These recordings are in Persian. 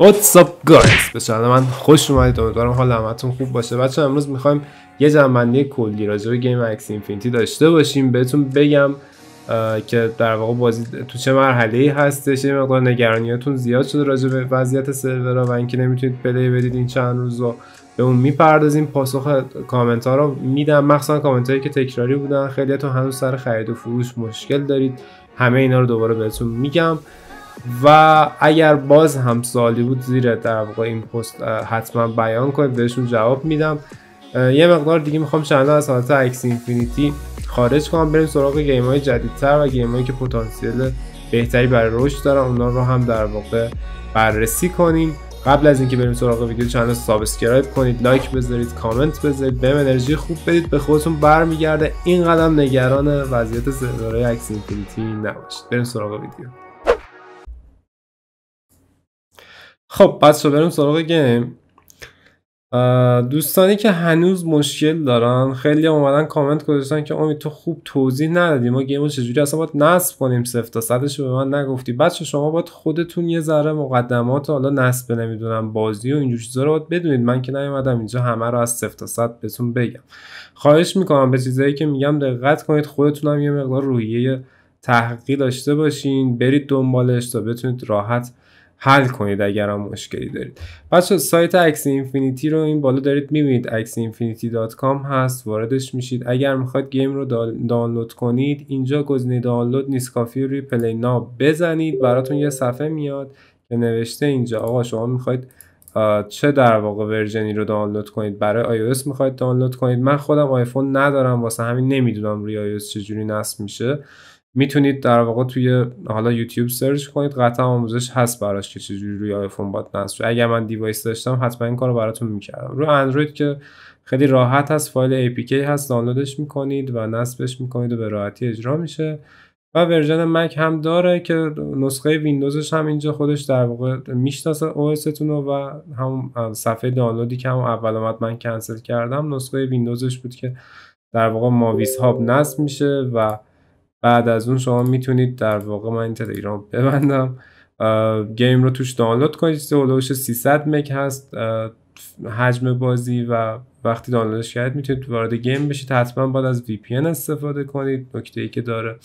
What's up guys به من خوش اومدید امیدوارم حال همتون خوب باشه بچه امروز میخوایم یه جنبندی کلی راجع به گیم اکس اینفینیتی داشته باشیم بهتون بگم که در واقع بازی تو چه مرحله ای هستش یه مقدار نگرانیاتون زیاد شده راجع به وضعیت سرورها و اینکه نمیتونید پلی بدید این چند روز رو به اون میپردازیم پاسخ کامنت ها رو میدم مخصوصا کامنت هایی که تکراری بودن خیلیتون هنوز سر خرید و فروش مشکل دارید همه اینا رو دوباره بهتون میگم و اگر باز هم سوالی بود زیر در این پست حتما بیان کنید بهشون جواب میدم یه مقدار دیگه میخوام چند از حالت اکس اینفینیتی خارج کنم بریم سراغ گیم های جدیدتر و گیم هایی که پتانسیل بهتری برای رشد دارن اونا رو هم در واقع بررسی کنیم قبل از اینکه بریم سراغ ویدیو تا سابسکرایب کنید لایک بذارید کامنت بذارید بهم انرژی خوب بدید به خودتون برمیگرده این قدم نگران وضعیت سرورهای اکس اینفینیتی نباشید بریم سراغ ویدیو خب بچه بریم سراغ گیم دوستانی که هنوز مشکل دارن خیلی هم اومدن کامنت گذاشتن که امید تو خوب توضیح ندادی ما گیمو رو چجوری اصلا باید نصب کنیم صفر تا صدش به من نگفتی بچه شما باید خودتون یه ذره مقدمات حالا نصب نمیدونم بازی و اینجور چیزا رو بدونید من که نیومدم اینجا همه رو از صفر تا صد بهتون بگم خواهش میکنم به چیزایی که میگم دقت کنید خودتون هم یه مقدار روحیه تحقیق داشته باشین برید دنبالش تا بتونید راحت حل کنید اگر هم مشکلی دارید بچه سایت اکس اینفینیتی رو این بالا دارید میبینید کام هست واردش میشید اگر میخواد گیم رو دانلود کنید اینجا گزینه دانلود نیست کافی روی پلی نا بزنید براتون یه صفحه میاد که نوشته اینجا آقا شما میخواید چه در واقع ورژنی رو دانلود کنید برای iOS میخواید دانلود کنید من خودم آیفون ندارم واسه همین نمیدونم روی iOS چجوری نصب میشه میتونید در واقع توی حالا یوتیوب سرچ کنید قطعا آموزش هست براش که چجوری روی آیفون باید نصب اگر من دیوایس داشتم حتما این کار رو براتون میکردم روی اندروید که خیلی راحت هست فایل APK هست دانلودش میکنید و نصبش میکنید و به راحتی اجرا میشه و ورژن مک هم داره که نسخه ویندوزش هم اینجا خودش در واقع میشناسه او رو و هم صفحه دانلودی که هم اول من کنسل کردم نسخه ویندوزش بود که در واقع ماویس هاب نصب میشه و بعد از اون شما میتونید در واقع من این تلگرام ببندم گیم رو توش دانلود کنید هلوش 300 مگ هست حجم بازی و وقتی دانلودش کردید میتونید وارد گیم بشید حتما باید از VPN استفاده کنید نکته ای که داره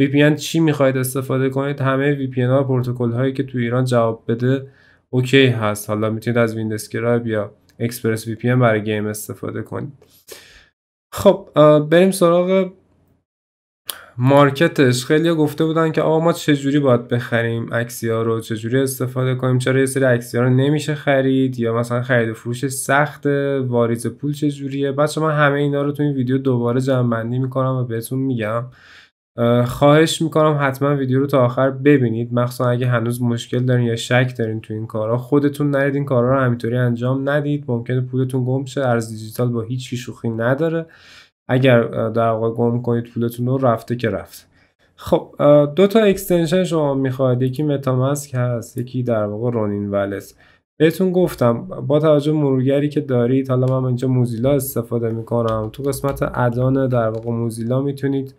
VPN چی میخواید استفاده کنید همه VPN ها پروتکل هایی که تو ایران جواب بده اوکی هست حالا میتونید از ویندوز گراب یا اکسپرس VPN برای گیم استفاده کنید خب بریم سراغ مارکتش خیلی گفته بودن که آقا ما چجوری باید بخریم عکسی ها رو چجوری استفاده کنیم چرا یه سری عکسی ها رو نمیشه خرید یا مثلا خرید و فروش سخته واریز پول چجوریه بچه من همه اینا رو تو این ویدیو دوباره جمع میکنم و بهتون میگم خواهش میکنم حتما ویدیو رو تا آخر ببینید مخصوصا اگه هنوز مشکل دارین یا شک دارین تو این کارا خودتون نرید این کارا رو همینطوری انجام ندید ممکنه پولتون گم شه ارز دیجیتال با هیچ شوخی نداره اگر در واقع گم کنید پولتون رو رفته که رفت خب دو تا اکستنشن شما میخواید یکی متامسک هست یکی در واقع رونین ولس بهتون گفتم با توجه مرورگری که دارید حالا من اینجا موزیلا استفاده میکنم تو قسمت ادان در واقع موزیلا میتونید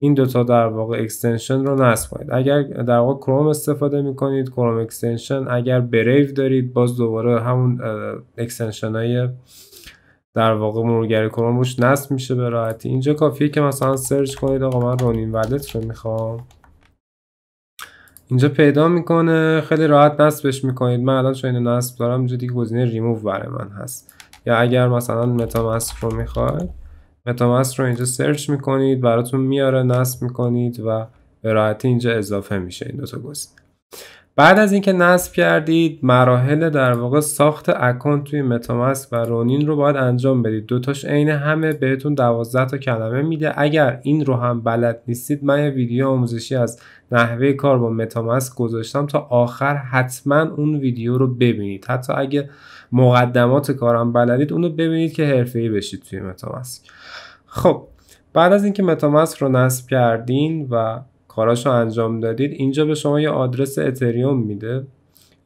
این دوتا در واقع اکستنشن رو نصب کنید اگر در واقع کروم استفاده میکنید کروم اکستنشن اگر بریو دارید باز دوباره همون اکستنشن های در واقع مورگری کنم نصب میشه به راحتی اینجا کافیه که مثلا سرچ کنید آقا من رونین ولت رو میخوام اینجا پیدا میکنه خیلی راحت نصبش میکنید من الان چون اینو نصب دارم اینجا دیگه گزینه ریموو برای من هست یا اگر مثلا متامسک رو میخواید متامسک رو اینجا سرچ میکنید براتون میاره نصب میکنید و به راحتی اینجا اضافه میشه این دو تا گزینه بعد از اینکه نصب کردید مراحل در واقع ساخت اکانت توی متامسک و رونین رو باید انجام بدید دوتاش عین همه بهتون دوازده تا کلمه میده اگر این رو هم بلد نیستید من یه ویدیو آموزشی از نحوه کار با متامسک گذاشتم تا آخر حتما اون ویدیو رو ببینید حتی اگه مقدمات کارم بلدید اون رو ببینید که ای بشید توی متامسک خب بعد از اینکه متامسک رو نصب کردین و کاراش رو انجام دادید اینجا به شما یه آدرس اتریوم میده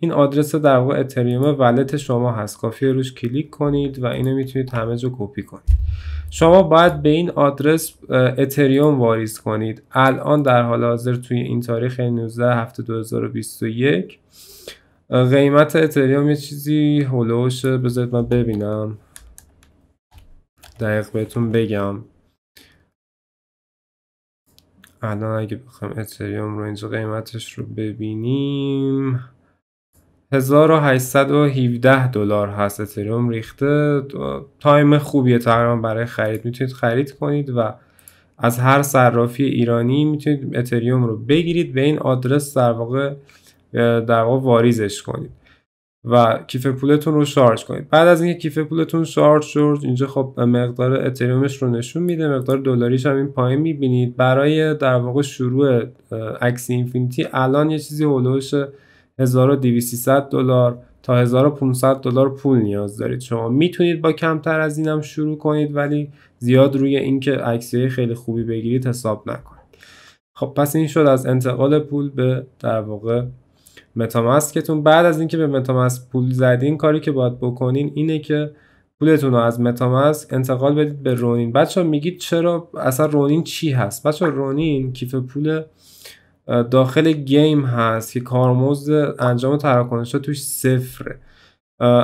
این آدرس در واقع اتریوم ولت شما هست کافی روش کلیک کنید و اینو میتونید همه جا کپی کنید شما باید به این آدرس اتریوم واریز کنید الان در حال حاضر توی این تاریخ 19 هفته 2021 قیمت اتریوم یه چیزی هلوشه بذارید من ببینم دقیق بهتون بگم الان اگه بخوایم اتریوم رو اینجا قیمتش رو ببینیم 1817 دلار هست اتریوم ریخته تایم خوبیه تقریبا برای خرید میتونید خرید کنید و از هر صرافی ایرانی میتونید اتریوم رو بگیرید به این آدرس در واقع در واقع واریزش کنید و کیف پولتون رو شارژ کنید بعد از اینکه کیف پولتون شارژ شد اینجا خب مقدار اتریومش رو نشون میده مقدار دلاریش هم این پایین میبینید برای در واقع شروع اکسی اینفینیتی الان یه چیزی هولوش 1200 دلار تا 1500 دلار پول نیاز دارید شما میتونید با کمتر از اینم شروع کنید ولی زیاد روی اینکه عکسی خیلی خوبی بگیرید حساب نکنید خب پس این شد از انتقال پول به در واقع متامسکتون بعد از اینکه به متامسک پول زدین کاری که باید بکنین اینه که پولتون رو از متامسک انتقال بدید به رونین بچه میگید چرا اصلا رونین چی هست بچه رونین کیف پول داخل گیم هست که کارمزد انجام تراکنش توش صفره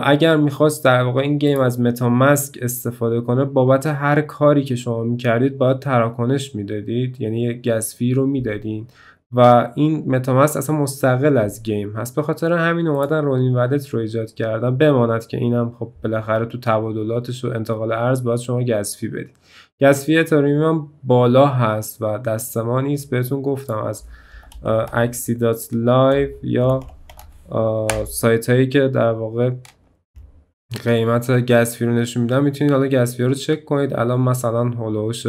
اگر میخواست در واقع این گیم از متامسک استفاده کنه بابت هر کاری که شما میکردید باید تراکنش میدادید یعنی یه گسفی رو میدادین و این متاماس اصلا مستقل از گیم هست به خاطر همین اومدن رونین ودت رو ایجاد کردن بماند که اینم خب بالاخره تو تبادلاتش و انتقال ارز باید شما گزفی بدید گزفی اتریوم بالا هست و دست ما نیست بهتون گفتم از اکسی دات یا سایت هایی که در واقع قیمت گزفی رو نشون میدن میتونید حالا گزفی رو چک کنید الان مثلا هولوش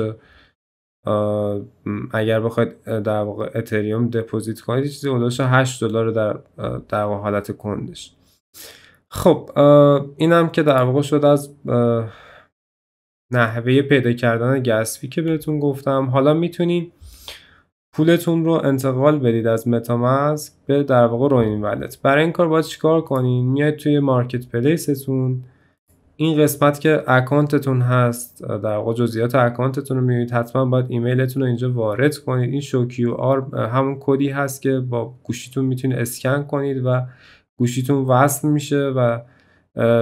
اگر بخواید در واقع اتریوم دپوزیت کنید چیزی هلوش 8 دلار در در واقع حالت کندش خب اینم که در واقع شد از نحوه پیدا کردن گسفی که بهتون گفتم حالا میتونید پولتون رو انتقال بدید از متامسک به در واقع روین ولت برای این کار باید چیکار کنین میاید توی مارکت پلیستون این قسمت که اکانتتون هست در واقع جزئیات اکانتتون رو میبینید حتما باید ایمیلتون رو اینجا وارد کنید این شو کیو آر همون کدی هست که با گوشیتون میتونید اسکن کنید و گوشیتون وصل میشه و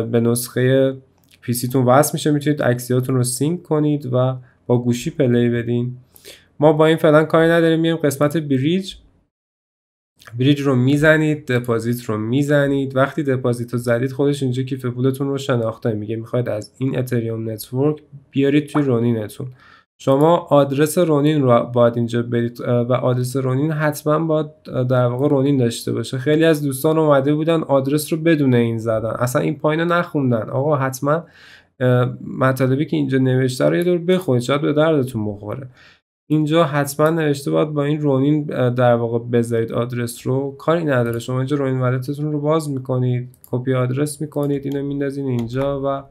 به نسخه پیسیتون وصل میشه میتونید عکسیاتون رو سینک کنید و با گوشی پلی بدین ما با این فعلا کاری نداریم میایم قسمت بریج بریج رو میزنید دپازیت رو میزنید وقتی دپازیت رو زدید خودش اینجا کیف پولتون رو شناخته میگه میخواید از این اتریوم نتورک بیارید توی رونینتون شما آدرس رونین رو باید اینجا برید و آدرس رونین حتما باید در واقع رونین داشته باشه خیلی از دوستان اومده بودن آدرس رو بدون این زدن اصلا این پایین رو نخوندن آقا حتما مطالبی که اینجا نوشته رو یه دور بخونید شاید به دردتون بخوره اینجا حتما نوشته باید با این رونین در واقع بذارید آدرس رو کاری نداره شما اینجا رونین ولتتون رو باز میکنید کپی آدرس میکنید اینو میندازین اینجا و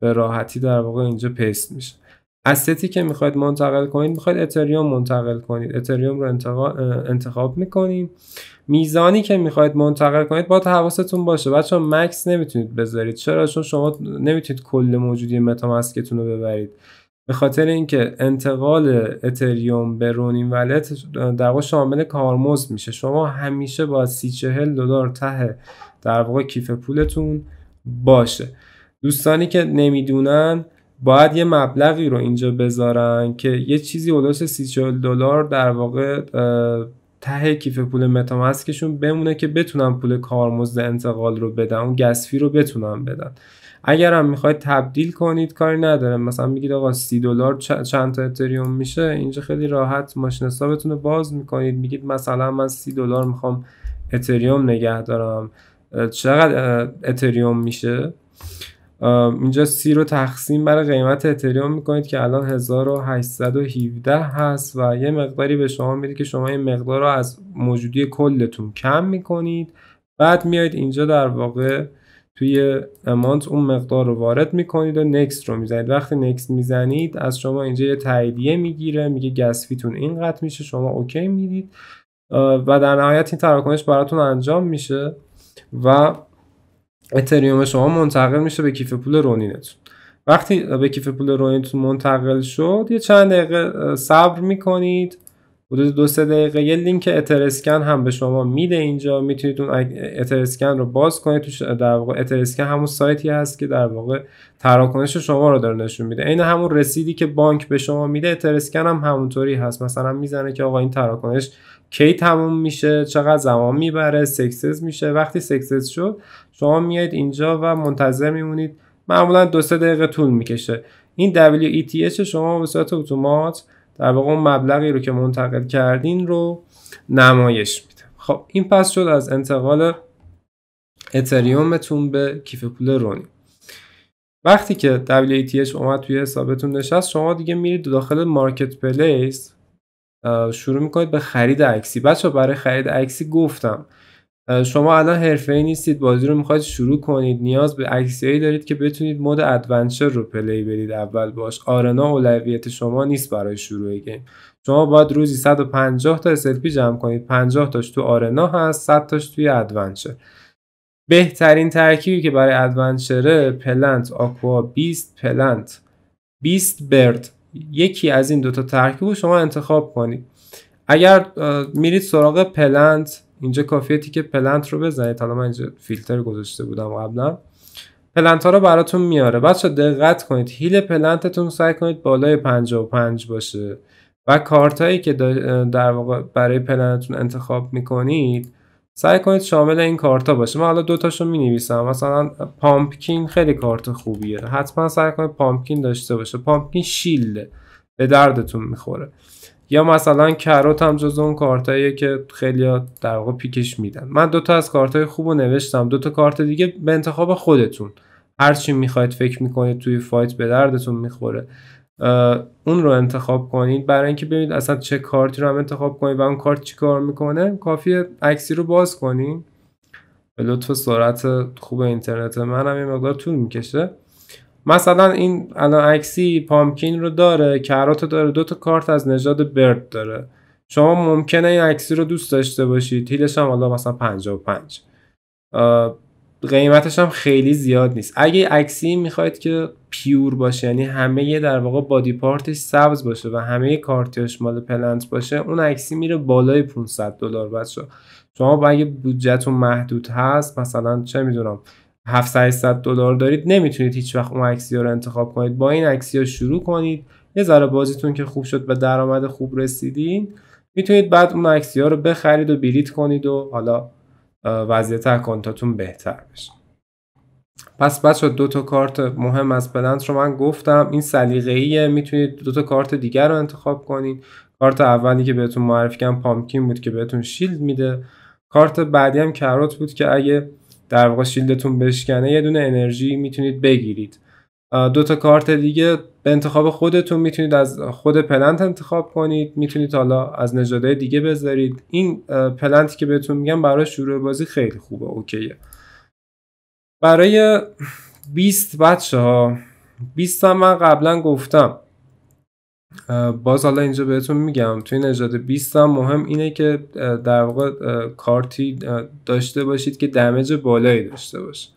به راحتی در واقع اینجا پیست میشه استی که میخواید منتقل کنید میخواید اتریوم منتقل کنید اتریوم رو انتخاب میکنید میزانی که میخواید منتقل کنید با حواستون باشه بچه مکس نمیتونید بذارید چرا چون شما نمیتونید کل موجودی متامسکتون رو ببرید به خاطر اینکه انتقال اتریوم به رونین ولت در واقع شامل کارمزد میشه شما همیشه با سی دلار ته در واقع کیف پولتون باشه دوستانی که نمیدونن باید یه مبلغی رو اینجا بذارن که یه چیزی اولوش سی دلار در واقع ته کیف پول متامسکشون بمونه که بتونن پول کارمزد انتقال رو بدن اون گسفی رو بتونن بدن اگر هم میخواید تبدیل کنید کاری نداره مثلا میگید آقا سی دلار چند تا اتریوم میشه اینجا خیلی راحت ماشین حسابتون رو باز میکنید میگید مثلا من سی دلار میخوام اتریوم نگه دارم چقدر اتریوم میشه اینجا سی رو تقسیم برای قیمت اتریوم میکنید که الان 1817 هست و یه مقداری به شما میده که شما این مقدار رو از موجودی کلتون کم میکنید بعد میایید اینجا در واقع توی امانت اون مقدار رو وارد میکنید و نکست رو میزنید وقتی نکست میزنید از شما اینجا یه تاییدیه میگیره میگه گسفیتون اینقدر این میشه شما اوکی میدید و در نهایت این تراکنش براتون انجام میشه و اتریوم شما منتقل میشه به کیف پول رونینتون وقتی به کیف پول رونینتون منتقل شد یه چند دقیقه صبر میکنید حدود دو سه دقیقه یه لینک اترسکن هم به شما میده اینجا میتونید اون اترسکن رو باز کنید تو در واقع اترسکن همون سایتی هست که در واقع تراکنش شما رو داره نشون میده این همون رسیدی که بانک به شما میده اترسکن هم همونطوری هست مثلا میزنه که آقا این تراکنش کی تموم میشه چقدر زمان میبره سکسس میشه وقتی سکسس شد شما میایید اینجا و منتظر میمونید معمولا دو سه دقیقه طول میکشه این WETH شما به صورت اتومات در واقع اون مبلغی رو که منتقل کردین رو نمایش میده خب این پس شد از انتقال اتریومتون به کیف پول رونی وقتی که WATH اومد توی حسابتون نشست شما دیگه میرید داخل مارکت پلیس شروع میکنید به خرید عکسی بچه برای خرید عکسی گفتم شما الان حرفه‌ای نیستید بازی رو میخواید شروع کنید نیاز به عکسایی دارید که بتونید مود ادونچر رو پلی برید اول باش آرنا اولویت شما نیست برای شروع گیم شما باید روزی 150 تا SLP جمع کنید 50 تاش تو آرنا هست 100 تاش توی ادونچر بهترین ترکیبی که برای ادونچره پلنت آکوا 20 پلنت 20 برد یکی از این دوتا ترکیب رو شما انتخاب کنید اگر میرید سراغ پلنت اینجا کافیه که پلنت رو بزنید حالا من اینجا فیلتر گذاشته بودم قبلا پلنت ها رو براتون میاره بچه دقت کنید هیل پلنتتون سعی کنید بالای 55 باشه و کارت هایی که در واقع برای پلنتتون انتخاب میکنید سعی کنید شامل این کارتا باشه من حالا دو تاشو می نویسم مثلا پامپکین خیلی کارت خوبیه حتما سعی کنید پامپکین داشته باشه پامپکین شیلد به دردتون میخوره یا مثلا کروت هم جز اون کارتاییه که خیلی در واقع پیکش میدن من دوتا از کارتای خوب رو نوشتم دوتا کارت دیگه به انتخاب خودتون هرچی میخواید فکر میکنید توی فایت به دردتون میخوره اون رو انتخاب کنید برای اینکه ببینید اصلا چه کارتی رو هم انتخاب کنید و اون کارت چی کار میکنه کافیه عکسی رو باز کنید به لطف سرعت خوب اینترنت من هم یه مقدار طول میکشه مثلا این الان عکسی پامکین رو داره کرات داره دو تا کارت از نژاد برد داره شما ممکنه این عکسی رو دوست داشته باشید هیلش هم حالا مثلا 55 قیمتش هم خیلی زیاد نیست اگه عکسی میخواید که پیور باشه یعنی همه یه در واقع بادی پارتش سبز باشه و همه کارتیاش مال پلنت باشه اون عکسی میره بالای 500 دلار بچه شما با اگه بودجهتون محدود هست مثلا چه میدونم 700 دلار دارید نمیتونید هیچ وقت اون عکسیا رو انتخاب کنید با این عکسیا شروع کنید یه ذره بازیتون که خوب شد به درآمد خوب رسیدین میتونید بعد اون عکسیا رو بخرید و بیلیت کنید و حالا وضعیت اکانتاتون بهتر بشه پس بچه دو تا کارت مهم از بلند رو من گفتم این ایه میتونید دو تا کارت دیگر رو انتخاب کنید کارت اولی که بهتون معرفی کردم پامکین بود که بهتون شیلد میده کارت بعدی هم کرات بود که اگه در واقع شیلدتون بشکنه یه دونه انرژی میتونید بگیرید دو تا کارت دیگه به انتخاب خودتون میتونید از خود پلنت انتخاب کنید میتونید حالا از نژادهای دیگه بذارید این پلنتی که بهتون میگم برای شروع بازی خیلی خوبه اوکیه برای 20 بچه ها 20 هم من قبلا گفتم باز حالا اینجا بهتون میگم توی نژاد 20 هم مهم اینه که در واقع کارتی داشته باشید که دمج بالایی داشته باشه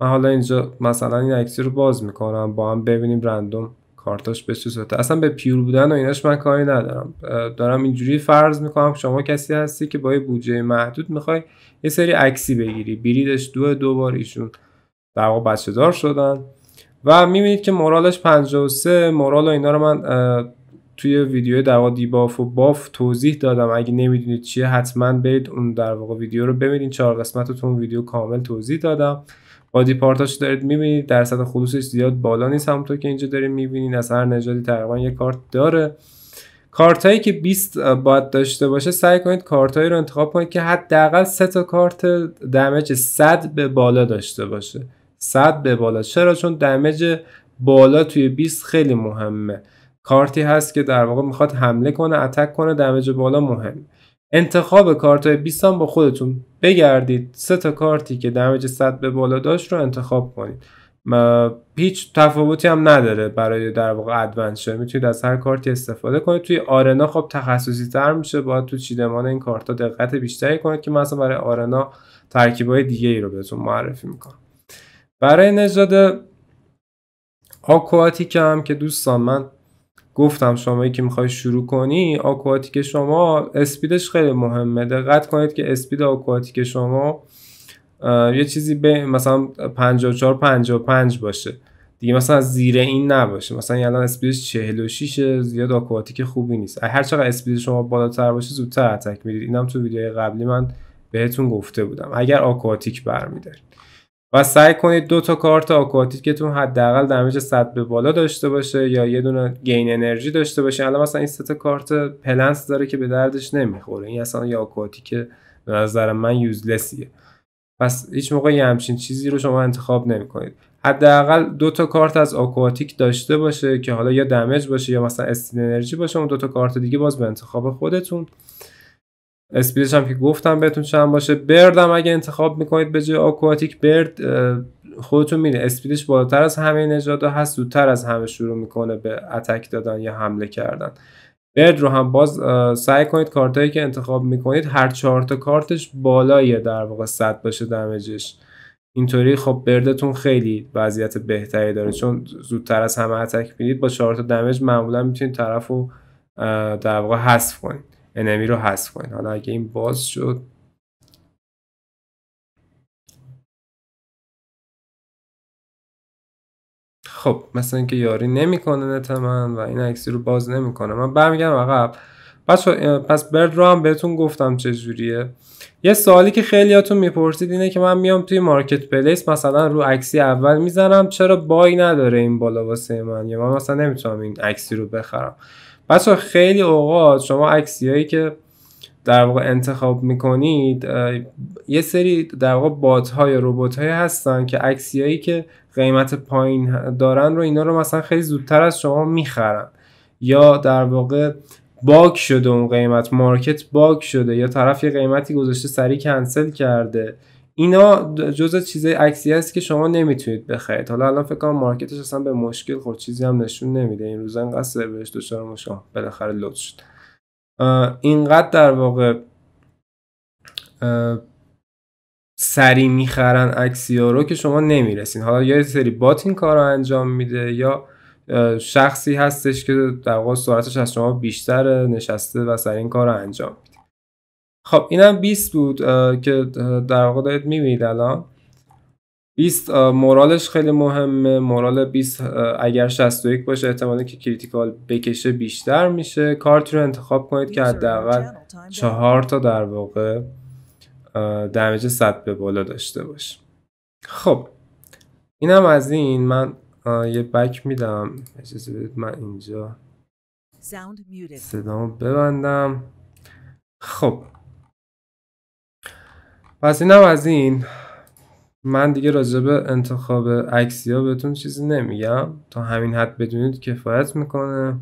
من حالا اینجا مثلا این عکسی رو باز میکنم با هم ببینیم رندوم کارتاش به چه اصلا به پیور بودن و ایناش من کاری ندارم دارم اینجوری فرض میکنم شما کسی هستی که با یه بودجه محدود میخوای یه سری عکسی بگیری بریدش دو دوبار ایشون در واقع بچه دار شدن و میبینید که مورالش 53 مورال و اینا رو من توی ویدیو در واقع دیباف و باف توضیح دادم اگه نمیدونید چیه حتما برید اون در واقع ویدیو رو ببینید چهار قسمت رو تو اون ویدیو کامل توضیح دادم با دیپارتاش دارید میبینید درصد خلوصش زیاد بالا نیست همونطور که اینجا دارید میبینید از هر نژادی تقریبا یک کارت داره کارت هایی که 20 باید داشته باشه سعی کنید کارت رو انتخاب کنید که حداقل سه تا کارت دمج 100 به بالا داشته باشه 100 به بالا چرا چون دمج بالا توی 20 خیلی مهمه کارتی هست که در واقع میخواد حمله کنه اتک کنه دمج بالا مهم انتخاب کارت های 20 هم با خودتون بگردید سه تا کارتی که دمج صد به بالا داشت رو انتخاب کنید هیچ تفاوتی هم نداره برای در واقع ادونچر میتونید از هر کارتی استفاده کنید توی آرنا خب تخصصی تر میشه باید تو چیدمان این کارتا دقت بیشتری کنید که مثلا برای آرنا ترکیبای دیگه ای رو بهتون معرفی میکنم برای نژاد آکواتیک هم که دوستان من گفتم شما که میخوای شروع کنی آکواتیک شما اسپیدش خیلی مهمه دقت کنید که اسپید آکواتیک شما یه چیزی به مثلا 54 55 باشه دیگه مثلا زیر این نباشه مثلا الان یعنی اسپیدش 46 زیاد آکواتیک خوبی نیست هر چقدر اسپید شما بالاتر باشه زودتر اتک میدید اینم تو ویدیوهای قبلی من بهتون گفته بودم اگر آکواتیک برمیدارید و سعی کنید دو تا کارت آکواتیکتون حداقل دمیج 100 به بالا داشته باشه یا یه دونه گین انرژی داشته باشه الان مثلا این سه کارت پلنس داره که به دردش نمیخوره این اصلا یه آکواتیک به نظر من یوزلسیه پس هیچ موقع یه همچین چیزی رو شما انتخاب نمیکنید حداقل دو تا کارت از آکواتیک داشته باشه که حالا یا دمیج باشه یا مثلا استین انرژی باشه اون دو تا کارت دیگه باز به انتخاب خودتون اسپیدش هم که گفتم بهتون چند باشه بردم اگه انتخاب میکنید به جای آکواتیک برد خودتون میره اسپیدش بالاتر از همه نژادها هست زودتر از همه شروع میکنه به اتک دادن یا حمله کردن برد رو هم باز سعی کنید کارتایی که انتخاب میکنید هر چهار تا کارتش بالاییه در واقع صد باشه دمجش اینطوری خب بردتون خیلی وضعیت بهتری داره چون زودتر از همه اتک میدید با چهار تا دمج معمولا میتونید طرف در واقع حذف کنید انمی رو حذف کنید حالا اگه این باز شد خب مثلا اینکه یاری نمیکنه نت من و این عکسی رو باز نمیکنه من برمیگردم عقب پس پس برد رو هم بهتون گفتم چه جوریه یه سوالی که خیلیاتون میپرسید اینه که من میام توی مارکت پلیس مثلا رو عکسی اول میزنم چرا بای نداره این بالا واسه من یا من مثلا نمیتونم این عکسی رو بخرم بچه خیلی اوقات شما هایی که در واقع انتخاب میکنید یه سری در واقع بات های روبوت های هستن که هایی که قیمت پایین دارن رو اینا رو مثلا خیلی زودتر از شما میخرن یا در واقع باگ شده اون قیمت مارکت باگ شده یا طرف یه قیمتی گذاشته سری کنسل کرده اینا جزء چیزای عکسی هست که شما نمیتونید بخرید حالا الان فکر کنم مارکتش اصلا به مشکل خورد چیزی هم نشون نمیده این روزا انقدر سرورش دچار مشکل بالاخره لود شد اینقدر در واقع سری میخرن اکسیا رو که شما نمیرسین حالا یا سری بات این کار رو انجام میده یا شخصی هستش که در واقع سرعتش از شما بیشتر نشسته و سری این کار رو انجام میده خب اینم 20 بود که در واقع دارید میبینید الان 20 مورالش خیلی مهمه مورال 20 اگر 61 باشه احتمالی که کریتیکال بکشه بیشتر میشه کارتی رو انتخاب کنید که حداقل 4 تا در واقع دمیج 100 به بالا داشته باشه خب اینم از این من یه بک میدم اجازه بدید من اینجا صدامو ببندم خب پس اینم از این من دیگه به انتخاب اکسیا بهتون چیزی نمیگم تا همین حد بدونید کفایت میکنه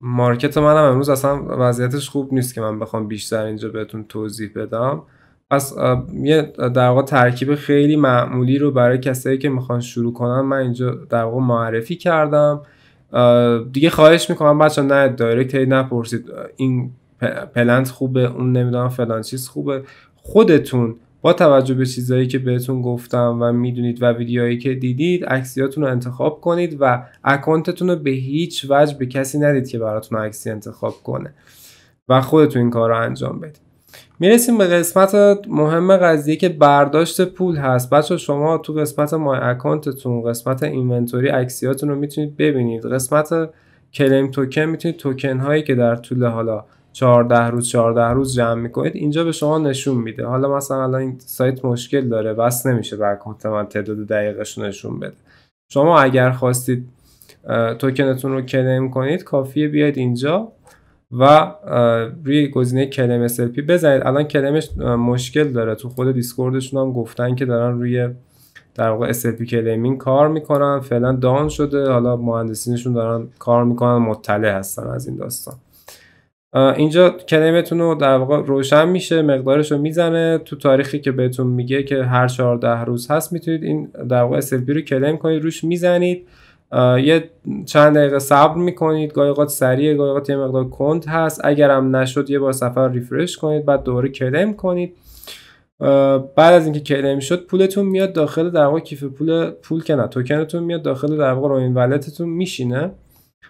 مارکت منم امروز اصلا وضعیتش خوب نیست که من بخوام بیشتر اینجا بهتون توضیح بدم پس یه در واقع ترکیب خیلی معمولی رو برای کسایی که میخوان شروع کنن من اینجا در واقع معرفی کردم دیگه خواهش میکنم بچه نه دایرکت هی نپرسید این پلنت خوبه اون نمیدونم فلان چیز خوبه خودتون با توجه به چیزهایی که بهتون گفتم و میدونید و ویدیوهایی که دیدید عکسیاتون رو انتخاب کنید و اکانتتون رو به هیچ وجه به کسی ندید که براتون عکسی انتخاب کنه و خودتون این کار رو انجام بدید میرسیم به قسمت مهم قضیه که برداشت پول هست بچه شما تو قسمت مای اکانتتون قسمت اینونتوری عکسیاتون رو میتونید ببینید قسمت کلیم توکن میتونید توکن هایی که در طول حالا 14 روز 14 روز جمع میکنید اینجا به شما نشون میده حالا مثلا الان این سایت مشکل داره بس نمیشه برکانت من تعداد دقیقش نشون بده شما اگر خواستید توکنتون رو کلیم کنید کافیه بیاید اینجا و روی گزینه کلم SLP بزنید الان کلمش مشکل داره تو خود دیسکوردشون هم گفتن که دارن روی در واقع SLP کلیمینگ کار میکنن فعلا دان شده حالا مهندسینشون دارن کار میکنن مطلع هستن از این داستان اینجا کلیمتون رو در واقع روشن میشه مقدارش رو میزنه تو تاریخی که بهتون میگه که هر 14 روز هست میتونید این در واقع SLP رو کلیم کنید روش میزنید یه چند دقیقه صبر میکنید گاهی اوقات سریع گاهی یه مقدار کند هست اگر هم نشد یه بار سفر ریفرش کنید بعد دوباره کلیم کنید بعد از اینکه کلم شد پولتون میاد داخل در کیف پول پول که نه توکنتون میاد داخل در واقع روین ولتتون میشینه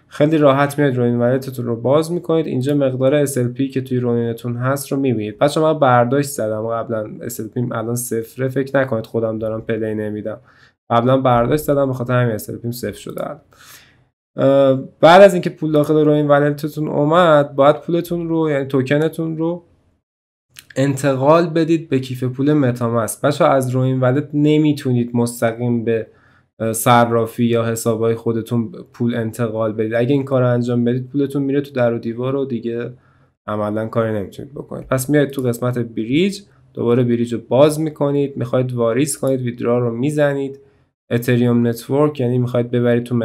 خیلی راحت میاد روین ولتتون رو باز میکنید اینجا مقدار SLP که توی رونینتون هست رو میبینید بچه من برداشت زدم قبلا SLP الان صفره فکر نکنید خودم دارم پلی نمیدم قبلا برداشت زدم به خاطر همین SLP صفر شده بعد از اینکه پول داخل روین ولتتون اومد باید پولتون رو یعنی توکنتون رو انتقال بدید به کیف پول متامست بچه از روین ولت نمیتونید مستقیم به صرافی یا حسابهای خودتون پول انتقال بدید اگه این کار انجام بدید پولتون میره تو در و دیوار و دیگه عملا کاری نمیتونید بکنید پس میاید تو قسمت بریج دوباره بریج رو باز میکنید میخواید واریز کنید ویدرا رو میزنید اتریوم نتورک یعنی میخواید ببرید تو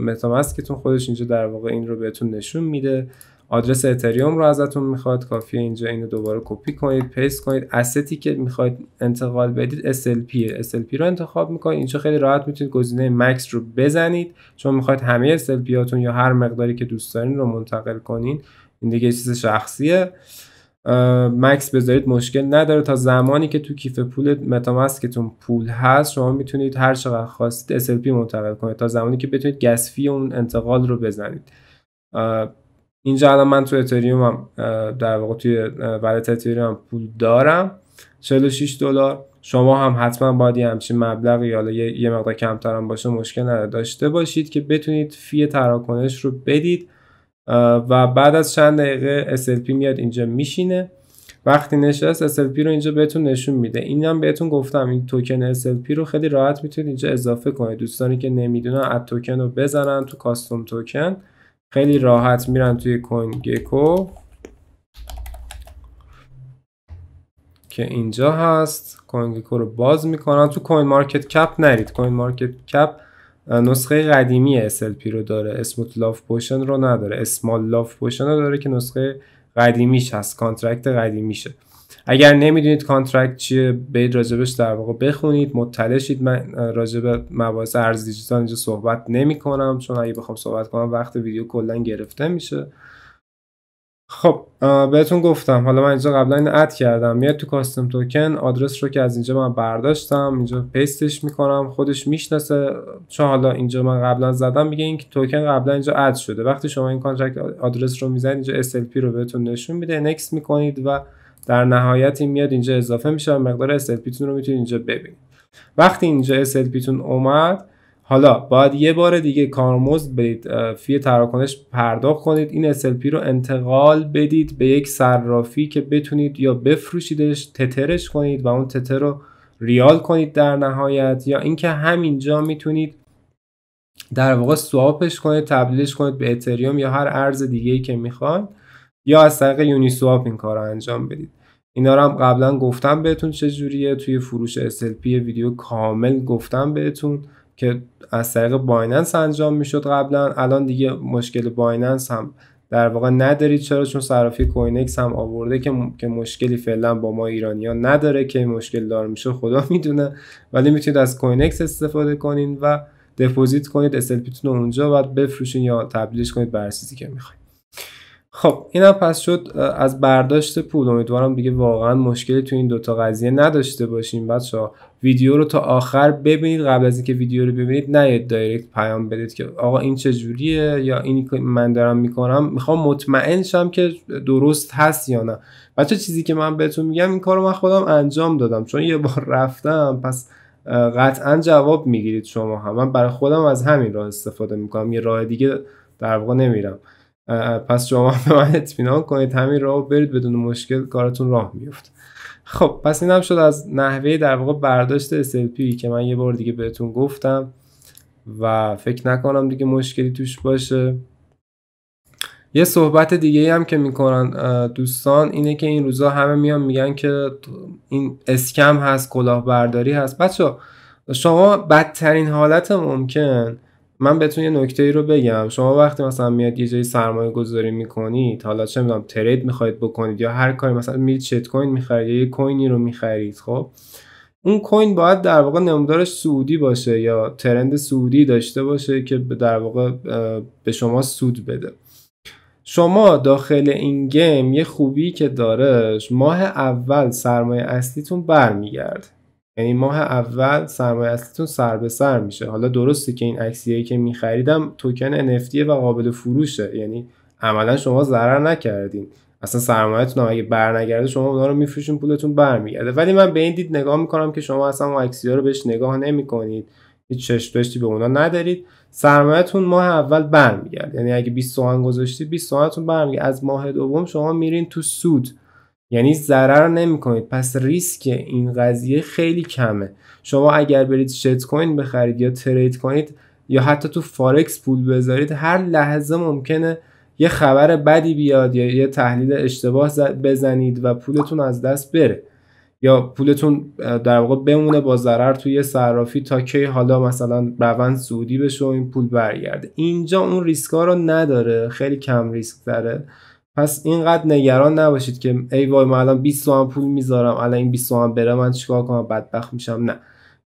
متامسکتون خودش اینجا در واقع این رو بهتون نشون میده آدرس اتریوم رو ازتون میخواد کافی اینجا اینو دوباره کپی کنید پیست کنید استی که میخواید انتقال بدید SLP SLP رو انتخاب میکنید اینجا خیلی راحت میتونید گزینه مکس رو بزنید چون میخواید همه SLP هاتون یا هر مقداری که دوست دارین رو منتقل کنین این دیگه چیز شخصیه مکس بذارید مشکل نداره تا زمانی که تو کیف پول متامسکتون پول هست شما میتونید هر چقدر خواستید SLP منتقل کنید تا زمانی که بتونید گسفی اون انتقال رو بزنید اینجا الان من تو اتریوم هم در واقع توی ولت اتریوم پول دارم 46 دلار شما هم حتما باید یه همچین مبلغی حالا یه،, مقدار کمتر هم باشه مشکل نداره داشته باشید که بتونید فی تراکنش رو بدید و بعد از چند دقیقه SLP میاد اینجا میشینه وقتی نشست SLP رو اینجا بهتون نشون میده اینم بهتون گفتم این توکن SLP رو خیلی راحت میتونید اینجا اضافه کنید دوستانی که نمیدونن اد توکن رو بزنن تو کاستوم توکن خیلی راحت میرن توی گکو که اینجا هست گکو رو باز میکنن تو کوین مارکت کپ نرید کوین مارکت کپ نسخه قدیمی SLP رو داره اسموت لاف پوشن رو نداره اسمال لاف پوشن رو داره که نسخه قدیمیش هست کانترکت قدیمیشه اگر نمیدونید کانترکت چیه به راجبش در واقع بخونید مطلع شید من راجب مباحث ارز دیجیتال اینجا صحبت نمی کنم چون اگه بخوام صحبت کنم وقت ویدیو کلا گرفته میشه خب بهتون گفتم حالا من اینجا قبلا این اد کردم میاد تو کاستم توکن آدرس رو که از اینجا من برداشتم اینجا پیستش میکنم خودش میشناسه چون حالا اینجا من قبلا زدم میگه این توکن قبلا اینجا اد شده وقتی شما این کانترکت آدرس رو میزنید اینجا SLP رو بهتون نشون میده نکس میکنید و در نهایت این میاد اینجا اضافه میشه و مقدار SLP تون رو میتونید اینجا ببینید وقتی اینجا SLP تون اومد حالا باید یه بار دیگه کارمز بدید فی تراکنش پرداخت کنید این SLP رو انتقال بدید به یک صرافی که بتونید یا بفروشیدش تترش کنید و اون تتر رو ریال کنید در نهایت یا اینکه همینجا میتونید در واقع سواپش کنید تبدیلش کنید به اتریوم یا هر ارز دیگه ای که میخواد یا از طریق یونی سواپ این کار رو انجام بدید اینا رو هم قبلا گفتم بهتون چجوریه توی فروش SLP ویدیو کامل گفتم بهتون که از طریق بایننس انجام میشد قبلا الان دیگه مشکل بایننس هم در واقع ندارید چرا چون صرافی کوینکس هم آورده که, که مشکلی فعلا با ما ایرانیان نداره که مشکل دار میشه خدا میدونه ولی میتونید از کوینکس استفاده کنین و دپوزیت کنید SLP تون اونجا و بفروشین یا تبدیلش کنید به چیزی که میخواید خب اینم پس شد از برداشت پول امیدوارم دیگه واقعا مشکلی تو این دوتا قضیه نداشته باشیم بچه ویدیو رو تا آخر ببینید قبل از اینکه ویدیو رو ببینید نیاد دایرکت پیام بدید که آقا این چه جوریه یا اینی من دارم میکنم میخوام مطمئن شم که درست هست یا نه بچه چیزی که من بهتون میگم این کارو من خودم انجام دادم چون یه بار رفتم پس قطعا جواب میگیرید شما هم من برای خودم از همین راه استفاده میکنم یه راه دیگه در واقع نمیرم پس شما به من اطمینان کنید همین راه برید بدون مشکل کارتون راه میفت خب پس اینم شد از نحوه در واقع برداشت SLP که من یه بار دیگه بهتون گفتم و فکر نکنم دیگه مشکلی توش باشه یه صحبت دیگه هم که میکنن دوستان اینه که این روزا همه میان میگن که این اسکم هست کلاهبرداری هست بچه شما بدترین حالت ممکن من بهتون یه نکته ای رو بگم شما وقتی مثلا میاد یه جایی سرمایه گذاری میکنید حالا چه میدونم ترید میخواید بکنید یا هر کاری مثلا میرید چت کوین میخرید یا یه کوینی رو میخرید خب اون کوین باید در واقع نمودارش سعودی باشه یا ترند سعودی داشته باشه که در واقع به شما سود بده شما داخل این گیم یه خوبی که دارش ماه اول سرمایه اصلیتون برمیگرده یعنی ماه اول سرمایه اصلیتون سر به سر میشه حالا درسته که این ای که میخریدم توکن NFT و قابل فروشه یعنی عملا شما ضرر نکردین اصلا سرمایه‌تون اگه برنگرده شما اونا رو میفروشین پولتون برمیگرده ولی من به این دید نگاه میکنم که شما اصلا اون عکسیا رو بهش نگاه نمیکنید هیچ چشم به اونا ندارید سرمایه‌تون ماه اول برمیگرده یعنی اگه 20 تومن گذاشتی 20 تومنتون برمیگرده از ماه دوم شما میرین تو سود یعنی ضرر نمیکنید پس ریسک این قضیه خیلی کمه شما اگر برید شت کوین بخرید یا ترید کنید یا حتی تو فارکس پول بذارید هر لحظه ممکنه یه خبر بدی بیاد یا یه تحلیل اشتباه بزنید و پولتون از دست بره یا پولتون در واقع بمونه با ضرر توی صرافی تا کی حالا مثلا روند سودی بشه و این پول برگرده اینجا اون ریسکا رو نداره خیلی کم ریسک داره پس اینقدر نگران نباشید که ای وای من الان 20 تومن پول میذارم الان این 20 تومن بره من چیکار کنم بدبخت میشم نه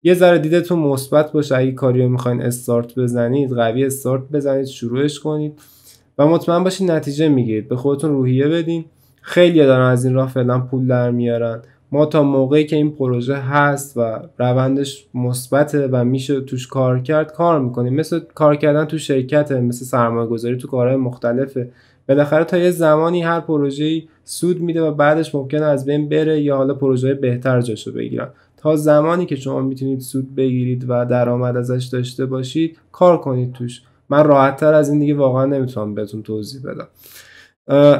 یه ذره دیدتون مثبت باشه اگه رو میخواین استارت بزنید قوی استارت بزنید شروعش کنید و مطمئن باشید نتیجه میگیرید به خودتون روحیه بدین خیلی دارن از این راه فعلا پول در میارن ما تا موقعی که این پروژه هست و روندش مثبته و میشه توش کار کرد کار میکنیم مثل کار کردن تو شرکت مثل سرمایه گذاری تو کارهای مختلفه بالاخره تا یه زمانی هر پروژه‌ای سود میده و بعدش ممکنه از بین بره یا حالا پروژه بهتر جاشو بگیرن تا زمانی که شما میتونید سود بگیرید و درآمد ازش داشته باشید کار کنید توش من راحت تر از این دیگه واقعا نمیتونم بهتون توضیح بدم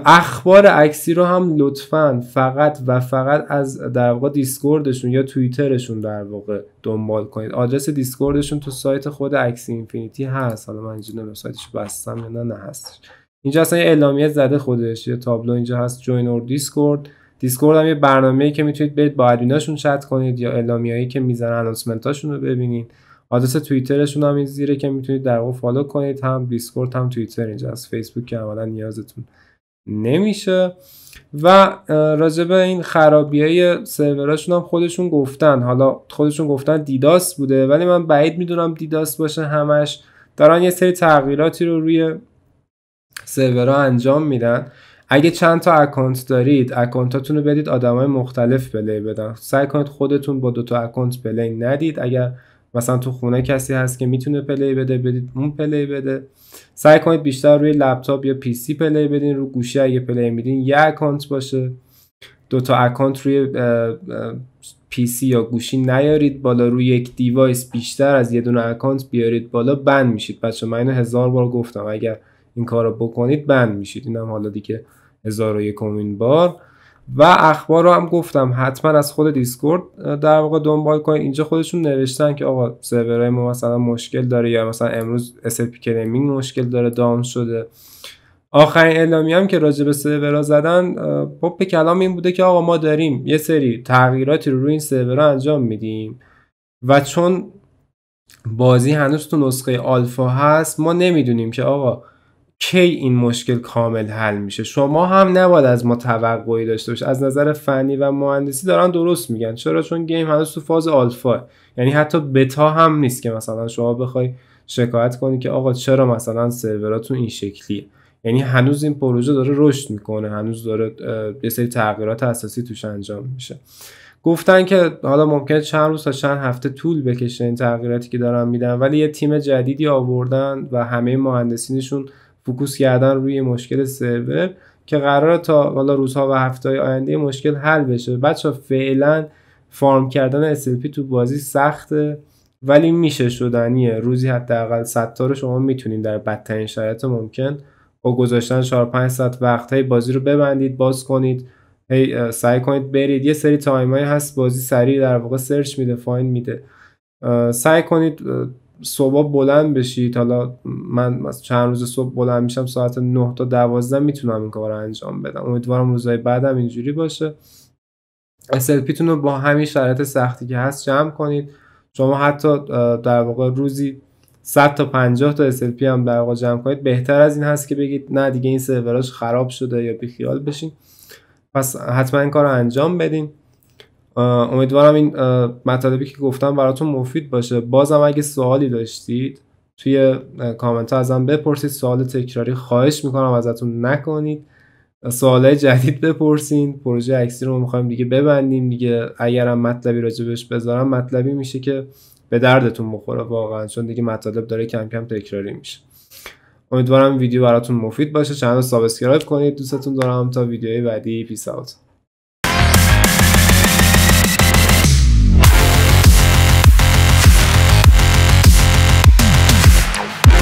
اخبار عکسی رو هم لطفا فقط و فقط از در واقع دیسکوردشون یا توییترشون در واقع دنبال کنید آدرس دیسکوردشون تو سایت خود عکسی اینفینیتی هست حالا من اینجا سایتش بستم یا نه نه هستش اینجا اصلا یه اعلامیه زده خودش یه تابلو اینجا هست جوین اور دیسکورد دیسکورد هم یه برنامه‌ای که میتونید برید با ادمیناشون چت کنید یا اعلامیه‌ای که میذارن اناونسمنتاشون رو ببینید آدرس توییترشون هم این زیره که میتونید در واقع فالو کنید هم دیسکورد هم توییتر اینجا از فیسبوک که عملا نیازتون نمیشه و راجب این خرابیای سروراشون هم خودشون گفتن حالا خودشون گفتن دیداس بوده ولی من بعید میدونم دیداس باشه همش دارن یه سری تغییراتی رو روی سرورها انجام میدن اگه چند تا اکانت دارید اکانتاتون رو بدید آدمای مختلف پلی بدن سعی کنید خودتون با دو تا اکانت پلی ندید اگر مثلا تو خونه کسی هست که میتونه پلی بده بدید اون پلی بده سعی کنید بیشتر روی لپتاپ یا پی سی پلی بدین رو گوشی اگه پلی میدین یه اکانت باشه دو تا اکانت روی پی سی یا گوشی نیارید بالا روی یک دیوایس بیشتر از یه دونه اکانت بیارید بالا بند میشید بچه من اینو هزار بار گفتم اگر این کار رو بکنید بند میشید اینم حالا دیگه هزار و یکمین بار و اخبار رو هم گفتم حتما از خود دیسکورد در واقع دنبال کنید اینجا خودشون نوشتن که آقا سرورای ما مثلا مشکل داره یا مثلا امروز SAP کلمینگ مشکل داره دام شده آخرین اعلامی هم که راجع به سرورا زدن پپ کلام این بوده که آقا ما داریم یه سری تغییراتی رو روی این سرورا انجام میدیم و چون بازی هنوز تو نسخه آلفا هست ما نمیدونیم که آقا کی این مشکل کامل حل میشه شما هم نباید از ما توقعی داشته باش از نظر فنی و مهندسی دارن درست میگن چرا چون گیم هنوز تو فاز آلفا یعنی حتی بتا هم نیست که مثلا شما بخوای شکایت کنی که آقا چرا مثلا سروراتون این شکلیه یعنی هنوز این پروژه داره رشد میکنه هنوز داره یه سری تغییرات اساسی توش انجام میشه گفتن که حالا ممکن چند روز تا چند هفته طول بکشه این تغییراتی که دارن میدن ولی یه تیم جدیدی آوردن و همه مهندسینشون فوکوس کردن روی مشکل سرور که قرار تا حالا روزها و هفته آینده مشکل حل بشه بچه فعلا فارم کردن SLP تو بازی سخته ولی میشه شدنیه روزی حداقل 100 تا رو شما میتونید در بدترین شرایط ممکن با گذاشتن 4 5 ساعت وقت های بازی رو ببندید باز کنید هی سعی کنید برید یه سری تایمایی هست بازی سریع در واقع سرچ میده فاین میده سعی کنید صبح بلند بشید حالا من چند روز صبح بلند میشم ساعت 9 تا 12 میتونم این کار رو انجام بدم امیدوارم روزهای بعدم اینجوری باشه SLP تون رو با همین شرایط سختی که هست جمع کنید شما حتی در واقع روزی 100 تا 50 تا SLP هم در واقع جمع کنید بهتر از این هست که بگید نه دیگه این سروراش خراب شده یا بیخیال بشین پس حتما این کار رو انجام بدین امیدوارم این مطالبی که گفتم براتون مفید باشه بازم اگه سوالی داشتید توی کامنت ها ازم بپرسید سوال تکراری خواهش میکنم ازتون نکنید سوال جدید بپرسین پروژه اکسی رو میخوایم دیگه ببندیم دیگه اگرم مطلبی راجبش بذارم مطلبی میشه که به دردتون بخوره واقعا چون دیگه مطالب داره کم کم تکراری میشه امیدوارم ویدیو براتون مفید باشه چند سابسکرایب کنید دوستتون دارم تا ویدیوهای بعدی پیس اوت